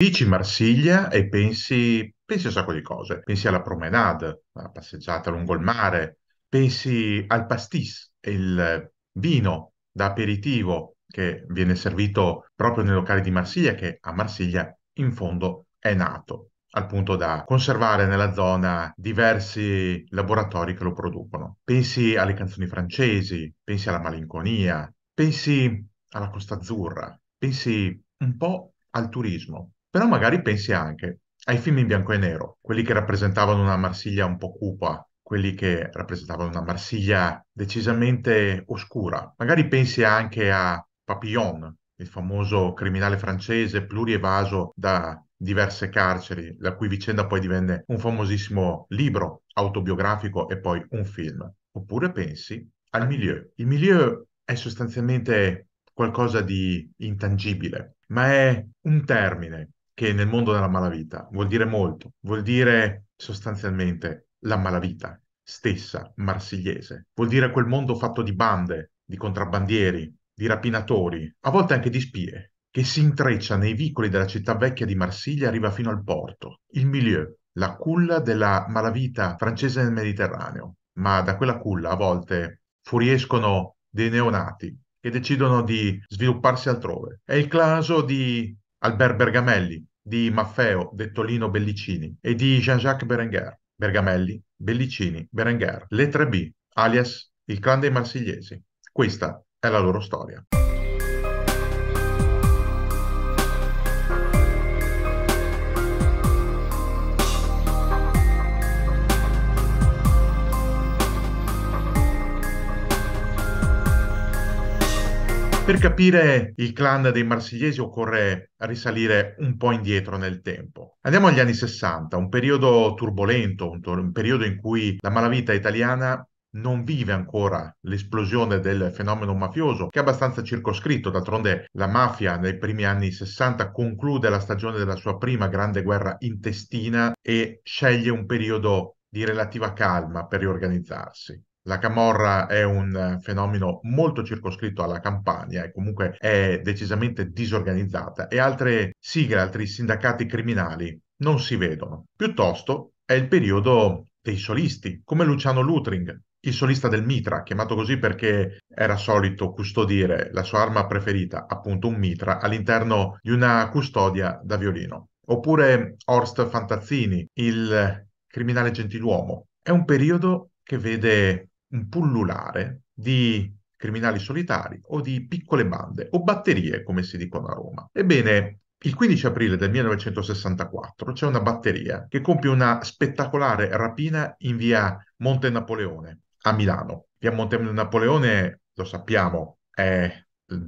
Dici Marsiglia e pensi, pensi a un sacco di cose. Pensi alla promenade, alla passeggiata lungo il mare, pensi al pastis, il vino da aperitivo che viene servito proprio nei locali di Marsiglia, che a Marsiglia in fondo è nato, al punto da conservare nella zona diversi laboratori che lo producono. Pensi alle canzoni francesi, pensi alla malinconia, pensi alla Costa Azzurra, pensi un po' al turismo, però magari pensi anche ai film in bianco e nero, quelli che rappresentavano una Marsiglia un po' cupa, quelli che rappresentavano una Marsiglia decisamente oscura. Magari pensi anche a Papillon, il famoso criminale francese plurievaso da diverse carceri, la cui vicenda poi divenne un famosissimo libro autobiografico e poi un film. Oppure pensi al milieu. Il milieu è sostanzialmente qualcosa di intangibile, ma è un termine che nel mondo della malavita vuol dire molto, vuol dire sostanzialmente la malavita stessa marsigliese, vuol dire quel mondo fatto di bande, di contrabbandieri, di rapinatori, a volte anche di spie, che si intreccia nei vicoli della città vecchia di Marsiglia e arriva fino al porto, il milieu, la culla della malavita francese nel Mediterraneo. Ma da quella culla a volte fuoriescono dei neonati che decidono di svilupparsi altrove. È il caso di Albert Bergamelli, di Maffeo, Dettolino Bellicini e di Jean-Jacques Berenguer. Bergamelli, Bellicini, Berenguer, le 3B, alias il clan dei Marsigliesi. Questa è la loro storia. Per capire il clan dei marsigliesi occorre risalire un po' indietro nel tempo. Andiamo agli anni 60, un periodo turbolento, un, to- un periodo in cui la malavita italiana non vive ancora l'esplosione del fenomeno mafioso, che è abbastanza circoscritto. D'altronde la mafia nei primi anni 60 conclude la stagione della sua prima grande guerra intestina e sceglie un periodo di relativa calma per riorganizzarsi. La camorra è un fenomeno molto circoscritto alla Campania e comunque è decisamente disorganizzata e altre sigle, altri sindacati criminali non si vedono. Piuttosto è il periodo dei solisti, come Luciano Lutring, il solista del mitra, chiamato così perché era solito custodire la sua arma preferita, appunto un mitra, all'interno di una custodia da violino. Oppure Horst Fantazzini, il criminale gentiluomo. È un periodo che vede un pullulare di criminali solitari o di piccole bande o batterie, come si dicono a Roma. Ebbene, il 15 aprile del 1964 c'è una batteria che compie una spettacolare rapina in via Monte Napoleone a Milano. Via Monte Napoleone, lo sappiamo, è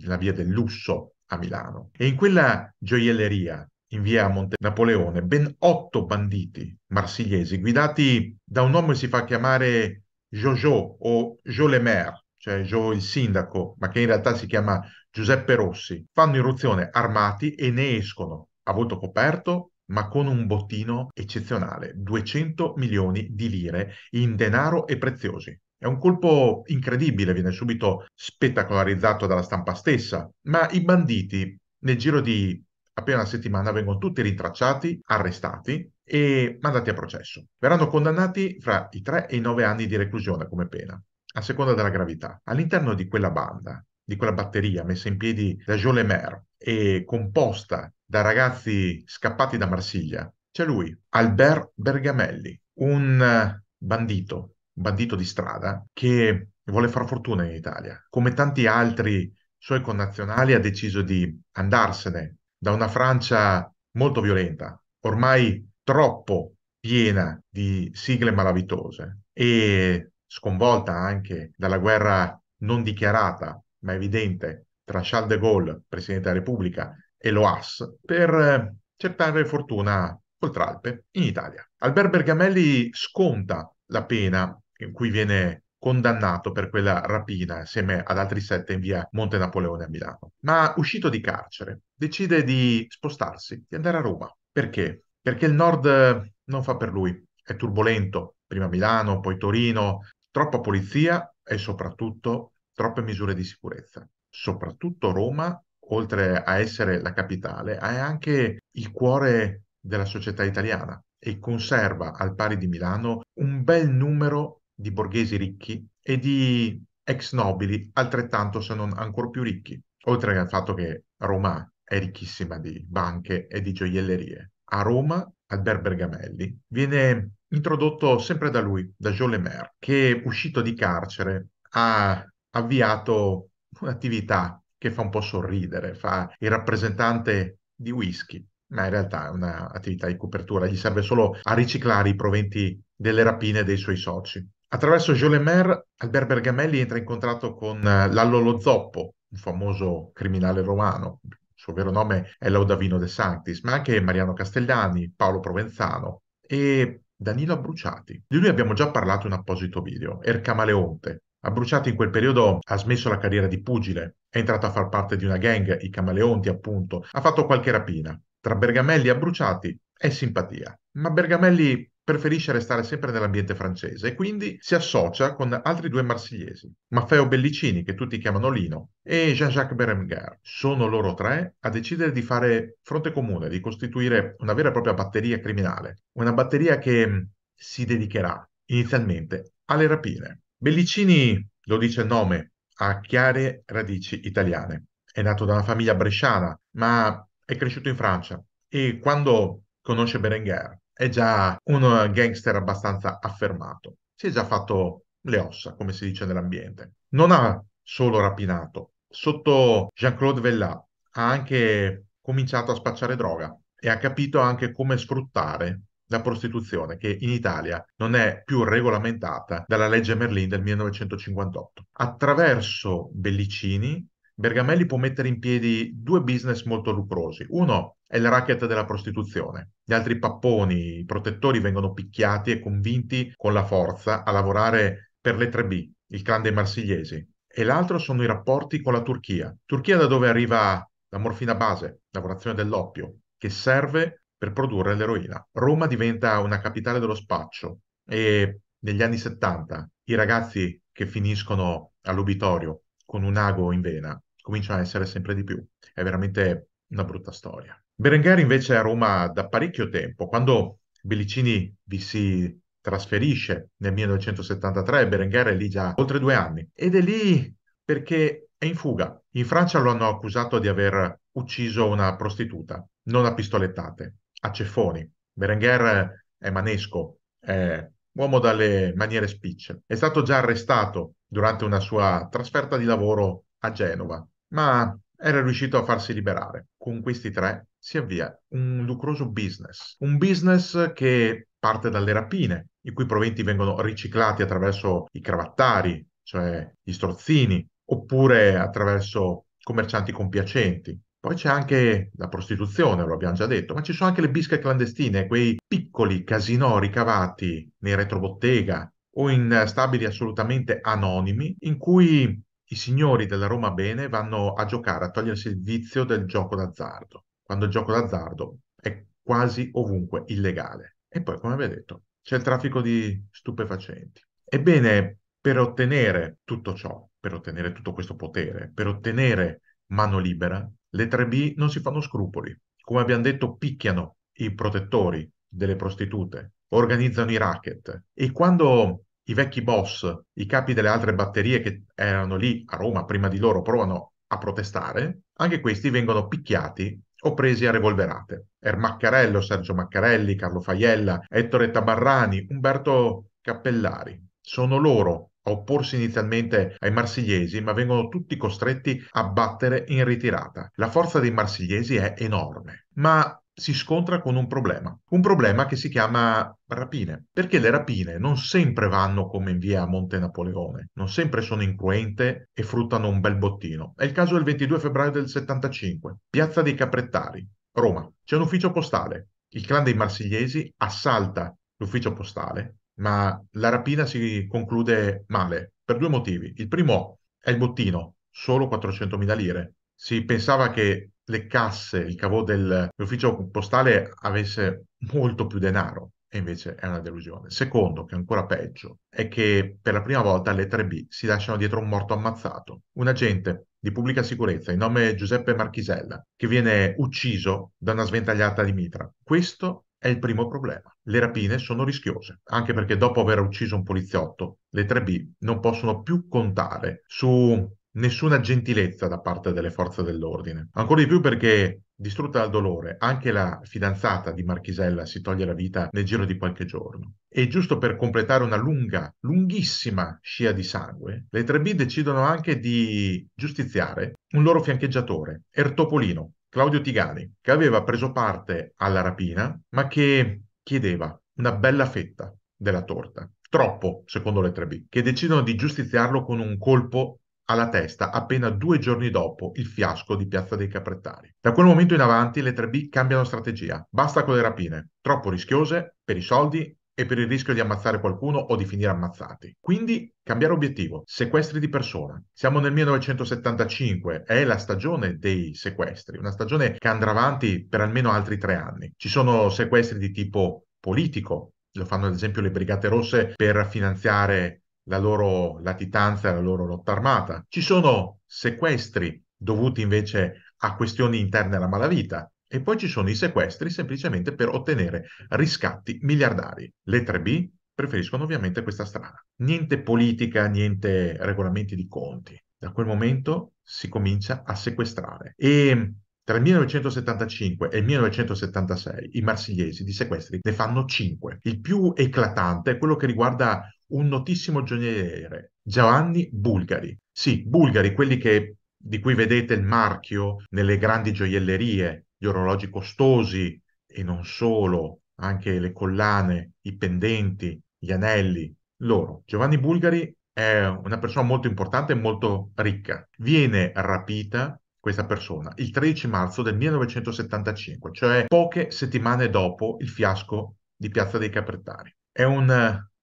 la via del lusso a Milano. E in quella gioielleria in via Monte Napoleone ben otto banditi marsigliesi guidati da un uomo che si fa chiamare Jojo o Jo Le Maire, cioè Jo il sindaco, ma che in realtà si chiama Giuseppe Rossi, fanno irruzione armati e ne escono a volto coperto ma con un bottino eccezionale, 200 milioni di lire in denaro e preziosi. È un colpo incredibile, viene subito spettacolarizzato dalla stampa stessa, ma i banditi nel giro di appena una settimana vengono tutti rintracciati, arrestati e mandati a processo. Verranno condannati fra i 3 e i 9 anni di reclusione come pena, a seconda della gravità. All'interno di quella banda, di quella batteria messa in piedi da Joe Lemaire e composta da ragazzi scappati da Marsiglia, c'è lui, Albert Bergamelli, un eh, bandito, un bandito di strada che vuole far fortuna in Italia. Come tanti altri suoi connazionali ha deciso di andarsene da una Francia molto violenta, ormai troppo piena di sigle malavitose e sconvolta anche dalla guerra non dichiarata ma evidente tra Charles de Gaulle, Presidente della Repubblica, e l'OAS per eh, cercare fortuna oltralpe in Italia. Albert Bergamelli sconta la pena in cui viene condannato per quella rapina assieme ad altri sette in via Monte Napoleone a Milano. Ma uscito di carcere, decide di spostarsi, di andare a Roma. Perché? perché il nord eh, non fa per lui, è turbolento, prima Milano, poi Torino, troppa polizia e soprattutto troppe misure di sicurezza. Soprattutto Roma, oltre a essere la capitale, è anche il cuore della società italiana e conserva, al pari di Milano, un bel numero di borghesi ricchi e di ex nobili altrettanto se non ancora più ricchi, oltre al fatto che Roma è ricchissima di banche e di gioiellerie a Roma Albert Bergamelli. Viene introdotto sempre da lui, da Jean Lemaire, che uscito di carcere ha avviato un'attività che fa un po' sorridere, fa il rappresentante di whisky, ma in realtà è un'attività di copertura, gli serve solo a riciclare i proventi delle rapine dei suoi soci. Attraverso Jean Lemaire, Albert Bergamelli entra in contatto con eh, Lallo Lo Zoppo, un famoso criminale romano, suo vero nome è Laudavino De Sanctis, ma anche Mariano Castellani, Paolo Provenzano e Danilo Abbruciati. Di lui abbiamo già parlato in un apposito video, Ercamaleonte. Abbruciati in quel periodo ha smesso la carriera di pugile, è entrato a far parte di una gang, i Camaleonti appunto, ha fatto qualche rapina. Tra Bergamelli e Abbruciati è simpatia, ma Bergamelli preferisce restare sempre nell'ambiente francese e quindi si associa con altri due marsigliesi, Maffeo Bellicini, che tutti chiamano Lino, e Jean-Jacques Berenguer. Sono loro tre a decidere di fare fronte comune, di costituire una vera e propria batteria criminale, una batteria che mm, si dedicherà inizialmente alle rapine. Bellicini, lo dice il nome, ha chiare radici italiane. È nato da una famiglia bresciana, ma è cresciuto in Francia e quando conosce Berenguer è già un gangster abbastanza affermato, si è già fatto le ossa, come si dice nell'ambiente. Non ha solo rapinato, sotto Jean-Claude Vellat ha anche cominciato a spacciare droga e ha capito anche come sfruttare la prostituzione che in Italia non è più regolamentata dalla legge Merlin del 1958. Attraverso Bellicini Bergamelli può mettere in piedi due business molto lucrosi. Uno è il racket della prostituzione. Gli altri papponi, i protettori, vengono picchiati e convinti con la forza a lavorare per le 3B, il clan dei marsigliesi. E l'altro sono i rapporti con la Turchia. Turchia da dove arriva la morfina base, lavorazione dell'oppio, che serve per produrre l'eroina. Roma diventa una capitale dello spaccio e negli anni 70 i ragazzi che finiscono all'ubitorio con un ago in vena comincia a essere sempre di più. È veramente una brutta storia. Berenguer invece è a Roma da parecchio tempo. Quando Bellicini vi si trasferisce nel 1973, Berenguer è lì già oltre due anni ed è lì perché è in fuga. In Francia lo hanno accusato di aver ucciso una prostituta, non a pistolettate, a ceffoni. Berenguer è manesco, è uomo dalle maniere spicce. È stato già arrestato durante una sua trasferta di lavoro a Genova ma era riuscito a farsi liberare. Con questi tre si avvia un lucroso business, un business che parte dalle rapine, i cui proventi vengono riciclati attraverso i cravattari, cioè gli strozzini, oppure attraverso commercianti compiacenti. Poi c'è anche la prostituzione, lo abbiamo già detto, ma ci sono anche le bische clandestine, quei piccoli casinò ricavati nei retrobottega o in stabili assolutamente anonimi, in cui i signori della Roma Bene vanno a giocare, a togliersi il vizio del gioco d'azzardo, quando il gioco d'azzardo è quasi ovunque illegale. E poi, come abbiamo detto, c'è il traffico di stupefacenti. Ebbene, per ottenere tutto ciò, per ottenere tutto questo potere, per ottenere mano libera, le 3B non si fanno scrupoli. Come abbiamo detto, picchiano i protettori delle prostitute, organizzano i racket e quando i vecchi boss, i capi delle altre batterie che erano lì a Roma prima di loro provano a protestare, anche questi vengono picchiati o presi a revolverate. Er Maccarello, Sergio Maccarelli, Carlo Faiella, Ettore Tabarrani, Umberto Cappellari. Sono loro a opporsi inizialmente ai marsigliesi, ma vengono tutti costretti a battere in ritirata. La forza dei marsigliesi è enorme, ma si scontra con un problema, un problema che si chiama rapine, perché le rapine non sempre vanno come in via Monte Napoleone, non sempre sono incruente e fruttano un bel bottino. È il caso del 22 febbraio del 75, Piazza dei Caprettari, Roma. C'è un ufficio postale. Il clan dei marsigliesi assalta l'ufficio postale, ma la rapina si conclude male per due motivi. Il primo è il bottino, solo 400.000 lire. Si pensava che le casse, il cavò dell'ufficio postale avesse molto più denaro e invece è una delusione. Secondo, che è ancora peggio, è che per la prima volta le 3B si lasciano dietro un morto ammazzato, un agente di pubblica sicurezza in nome Giuseppe Marchisella, che viene ucciso da una sventagliata di mitra. Questo è il primo problema. Le rapine sono rischiose, anche perché dopo aver ucciso un poliziotto, le 3B non possono più contare su nessuna gentilezza da parte delle forze dell'ordine. Ancora di più perché distrutta dal dolore, anche la fidanzata di Marchisella si toglie la vita nel giro di qualche giorno. E giusto per completare una lunga, lunghissima scia di sangue, le 3B decidono anche di giustiziare un loro fiancheggiatore, Ertopolino, Claudio Tigani, che aveva preso parte alla rapina, ma che chiedeva una bella fetta della torta. Troppo, secondo le 3B, che decidono di giustiziarlo con un colpo alla testa appena due giorni dopo il fiasco di Piazza dei Caprettari. Da quel momento in avanti le 3B cambiano strategia. Basta con le rapine, troppo rischiose per i soldi e per il rischio di ammazzare qualcuno o di finire ammazzati. Quindi cambiare obiettivo, sequestri di persona. Siamo nel 1975, è la stagione dei sequestri, una stagione che andrà avanti per almeno altri tre anni. Ci sono sequestri di tipo politico, lo fanno ad esempio le Brigate Rosse per finanziare la loro latitanza e la loro lotta armata. Ci sono sequestri dovuti invece a questioni interne alla malavita e poi ci sono i sequestri semplicemente per ottenere riscatti miliardari. Le 3B preferiscono ovviamente questa strada. Niente politica, niente regolamenti di conti. Da quel momento si comincia a sequestrare e tra il 1975 e il 1976 i marsigliesi di sequestri ne fanno 5. Il più eclatante è quello che riguarda un notissimo gioielliere, Giovanni Bulgari. Sì, Bulgari, quelli che, di cui vedete il marchio nelle grandi gioiellerie, gli orologi costosi e non solo, anche le collane, i pendenti, gli anelli, loro. Giovanni Bulgari è una persona molto importante e molto ricca. Viene rapita questa persona il 13 marzo del 1975, cioè poche settimane dopo il fiasco di Piazza dei Capretari. È un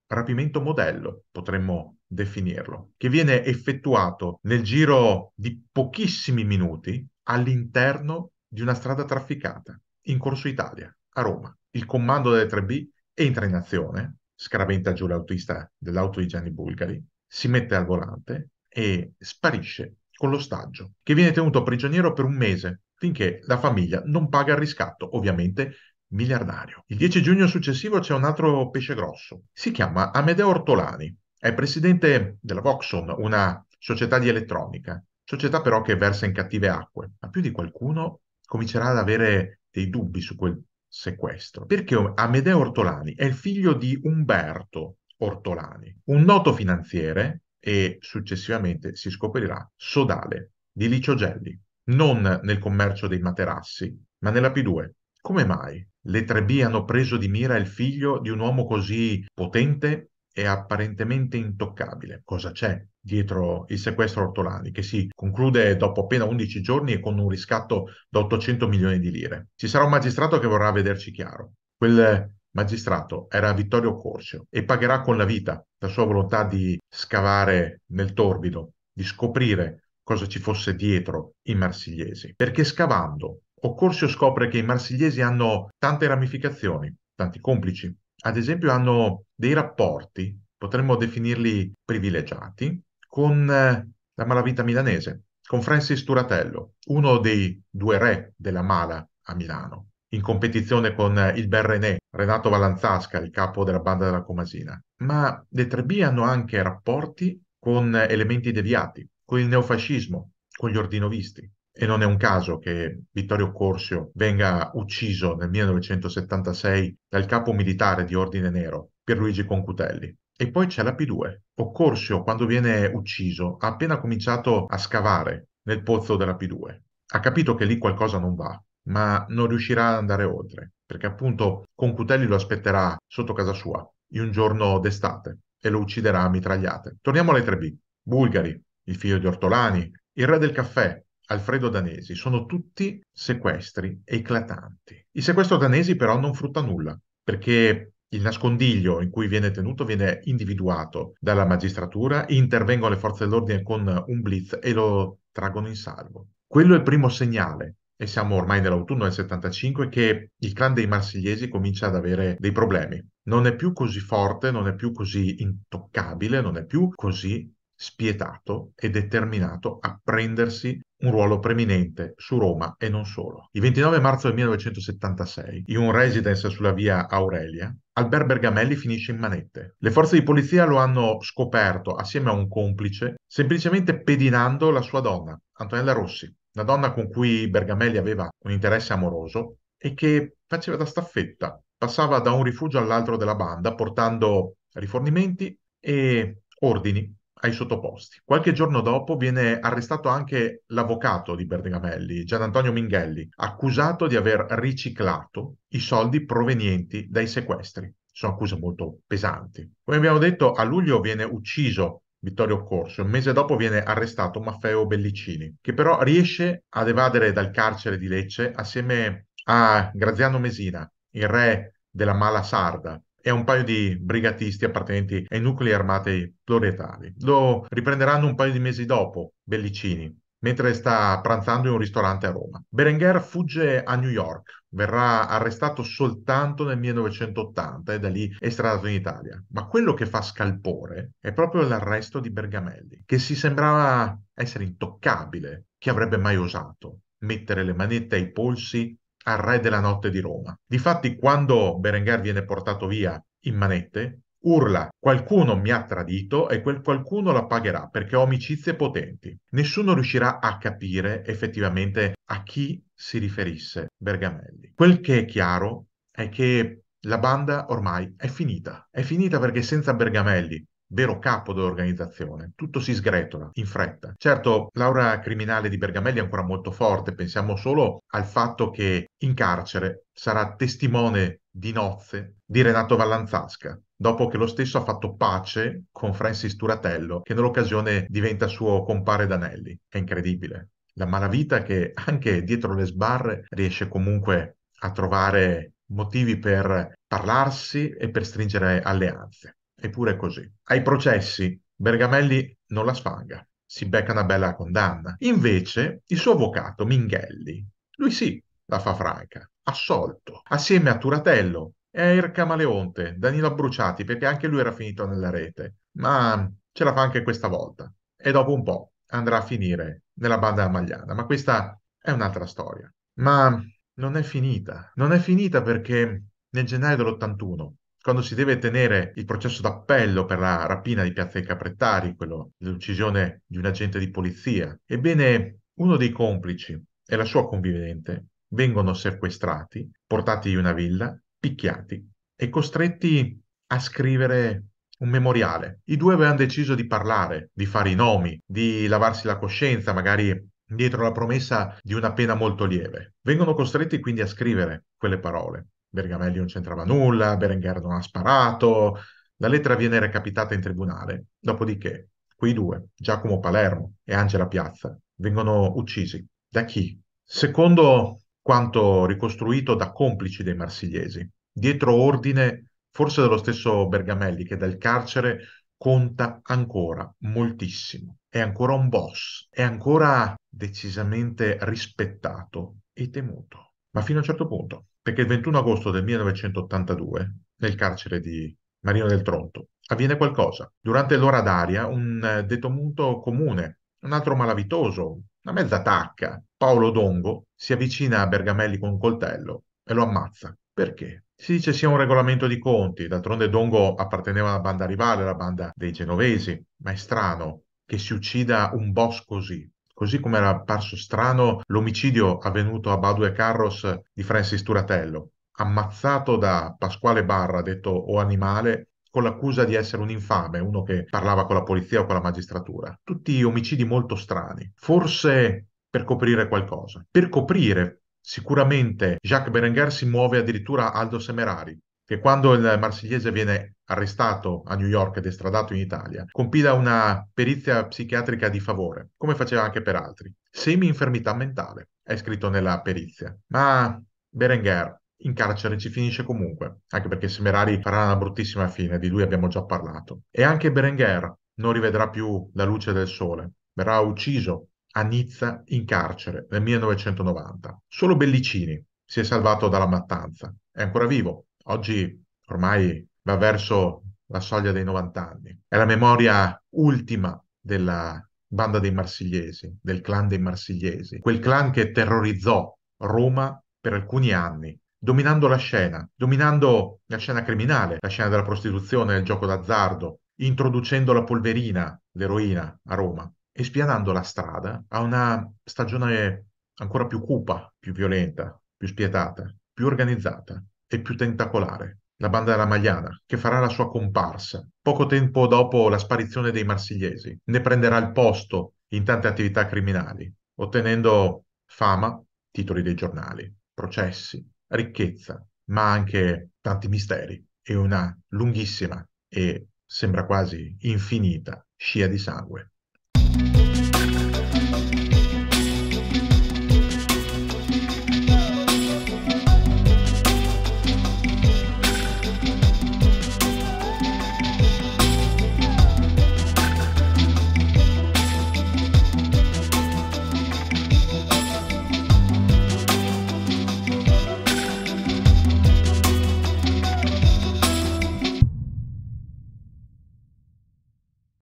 rapimento modello, potremmo definirlo, che viene effettuato nel giro di pochissimi minuti all'interno di una strada trafficata in Corso Italia, a Roma. Il comando delle 3B entra in azione, scaraventa giù l'autista dell'auto di Gianni Bulgari, si mette al volante e sparisce con l'ostaggio, che viene tenuto prigioniero per un mese finché la famiglia non paga il riscatto, ovviamente miliardario. Il 10 giugno successivo c'è un altro pesce grosso, si chiama Amedeo Ortolani, è presidente della Voxon, una società di elettronica, società però che versa in cattive acque. Ma più di qualcuno comincerà ad avere dei dubbi su quel sequestro, perché Amedeo Ortolani è il figlio di Umberto Ortolani, un noto finanziere e successivamente si scoprirà sodale di Licio Gelli, non nel commercio dei materassi, ma nella P2, come mai le 3B hanno preso di mira il figlio di un uomo così potente e apparentemente intoccabile? Cosa c'è dietro il sequestro Ortolani, che si conclude dopo appena 11 giorni e con un riscatto da 800 milioni di lire. Ci sarà un magistrato che vorrà vederci chiaro. Quel magistrato era Vittorio Corcio e pagherà con la vita la sua volontà di scavare nel torbido, di scoprire cosa ci fosse dietro i marsigliesi, perché scavando Occorsio scopre che i marsigliesi hanno tante ramificazioni, tanti complici. Ad esempio hanno dei rapporti, potremmo definirli privilegiati, con eh, la malavita milanese, con Francis Turatello, uno dei due re della mala a Milano, in competizione con eh, il bel René, Renato Valanzasca, il capo della banda della Comasina. Ma le B hanno anche rapporti con eh, elementi deviati, con il neofascismo, con gli ordinovisti. E non è un caso che Vittorio Corsio venga ucciso nel 1976 dal capo militare di Ordine Nero, Pierluigi Concutelli. E poi c'è la P2. Occorsio, quando viene ucciso, ha appena cominciato a scavare nel pozzo della P2. Ha capito che lì qualcosa non va, ma non riuscirà ad andare oltre, perché appunto Concutelli lo aspetterà sotto casa sua, in un giorno d'estate, e lo ucciderà a mitragliate. Torniamo alle 3B. Bulgari, il figlio di Ortolani, il re del caffè, Alfredo Danesi sono tutti sequestri eclatanti. Il sequestro danesi però non frutta nulla, perché il nascondiglio in cui viene tenuto viene individuato dalla magistratura, intervengono le forze dell'ordine con un blitz e lo traggono in salvo. Quello è il primo segnale, e siamo ormai nell'autunno del 75, che il clan dei marsigliesi comincia ad avere dei problemi. Non è più così forte, non è più così intoccabile, non è più così spietato e determinato a prendersi un ruolo preminente su Roma e non solo. Il 29 marzo del 1976, in un residence sulla via Aurelia, Albert Bergamelli finisce in manette. Le forze di polizia lo hanno scoperto assieme a un complice, semplicemente pedinando la sua donna, Antonella Rossi, la donna con cui Bergamelli aveva un interesse amoroso e che faceva da staffetta, passava da un rifugio all'altro della banda portando rifornimenti e ordini ai sottoposti. Qualche giorno dopo viene arrestato anche l'avvocato di Bergamelli, Gian Antonio Minghelli, accusato di aver riciclato i soldi provenienti dai sequestri. Sono accuse molto pesanti. Come abbiamo detto, a luglio viene ucciso Vittorio Corso. Un mese dopo viene arrestato Maffeo Bellicini, che però riesce ad evadere dal carcere di Lecce assieme a Graziano Mesina, il re della Mala Sarda, e un paio di brigatisti appartenenti ai nuclei armati proletari. Lo riprenderanno un paio di mesi dopo, Bellicini, mentre sta pranzando in un ristorante a Roma. Berenguer fugge a New York, verrà arrestato soltanto nel 1980 e da lì estradato in Italia. Ma quello che fa scalpore è proprio l'arresto di Bergamelli, che si sembrava essere intoccabile, chi avrebbe mai osato mettere le manette ai polsi al re della notte di Roma. Difatti, quando Berengar viene portato via in manette, urla qualcuno mi ha tradito e quel qualcuno la pagherà perché ho amicizie potenti. Nessuno riuscirà a capire effettivamente a chi si riferisse Bergamelli. Quel che è chiaro è che la banda ormai è finita. È finita perché senza Bergamelli vero capo dell'organizzazione. Tutto si sgretola in fretta. Certo, l'aura criminale di Bergamelli è ancora molto forte, pensiamo solo al fatto che in carcere sarà testimone di nozze di Renato Vallanzasca, dopo che lo stesso ha fatto pace con Francis Turatello, che nell'occasione diventa suo compare Danelli. È incredibile. La malavita che anche dietro le sbarre riesce comunque a trovare motivi per parlarsi e per stringere alleanze. Eppure è così. Ai processi Bergamelli non la sfanga, si becca una bella condanna. Invece il suo avvocato Minghelli, lui sì, la fa franca, assolto, assieme a Turatello e a Erca Maleonte, Danilo Abbruciati, perché anche lui era finito nella rete. Ma ce la fa anche questa volta. E dopo un po' andrà a finire nella banda magliana. Ma questa è un'altra storia. Ma non è finita. Non è finita perché nel gennaio dell'81 quando si deve tenere il processo d'appello per la rapina di Piazza dei Caprettari, quello dell'uccisione di un agente di polizia. Ebbene, uno dei complici e la sua convivente vengono sequestrati, portati in una villa, picchiati e costretti a scrivere un memoriale. I due avevano deciso di parlare, di fare i nomi, di lavarsi la coscienza, magari dietro la promessa di una pena molto lieve. Vengono costretti quindi a scrivere quelle parole. Bergamelli non c'entrava nulla, Berenguer non ha sparato. La lettera viene recapitata in tribunale. Dopodiché, quei due, Giacomo Palermo e Angela Piazza, vengono uccisi. Da chi? Secondo quanto ricostruito da complici dei marsigliesi, dietro ordine forse dello stesso Bergamelli che dal carcere conta ancora moltissimo, è ancora un boss, è ancora decisamente rispettato e temuto. Ma fino a un certo punto perché il 21 agosto del 1982, nel carcere di Marino del Tronto, avviene qualcosa. Durante l'ora d'aria, un detto eh, detenuto comune, un altro malavitoso, una mezza tacca, Paolo Dongo, si avvicina a Bergamelli con un coltello e lo ammazza. Perché? Si dice sia un regolamento di conti, d'altronde Dongo apparteneva alla banda rivale, alla banda dei genovesi, ma è strano che si uccida un boss così così come era apparso strano l'omicidio avvenuto a Badue Carros di Francis Turatello, ammazzato da Pasquale Barra, detto o animale, con l'accusa di essere un infame, uno che parlava con la polizia o con la magistratura. Tutti omicidi molto strani, forse per coprire qualcosa. Per coprire, sicuramente, Jacques Berenguer si muove addirittura Aldo Semerari, che quando il marsigliese viene arrestato a New York ed estradato in Italia, compila una perizia psichiatrica di favore, come faceva anche per altri. Semi-infermità mentale, è scritto nella perizia. Ma Berenguer in carcere ci finisce comunque, anche perché Semerari farà una bruttissima fine, di lui abbiamo già parlato. E anche Berenguer non rivedrà più la luce del sole, verrà ucciso a Nizza in carcere nel 1990. Solo Bellicini si è salvato dalla mattanza, è ancora vivo. Oggi ormai va verso la soglia dei 90 anni. È la memoria ultima della banda dei marsigliesi, del clan dei marsigliesi, quel clan che terrorizzò Roma per alcuni anni, dominando la scena, dominando la scena criminale, la scena della prostituzione, del gioco d'azzardo, introducendo la polverina, l'eroina a Roma e spianando la strada a una stagione ancora più cupa, più violenta, più spietata, più organizzata e più tentacolare la banda della Magliana, che farà la sua comparsa poco tempo dopo la sparizione dei marsigliesi. Ne prenderà il posto in tante attività criminali, ottenendo fama, titoli dei giornali, processi, ricchezza, ma anche tanti misteri e una lunghissima e sembra quasi infinita scia di sangue.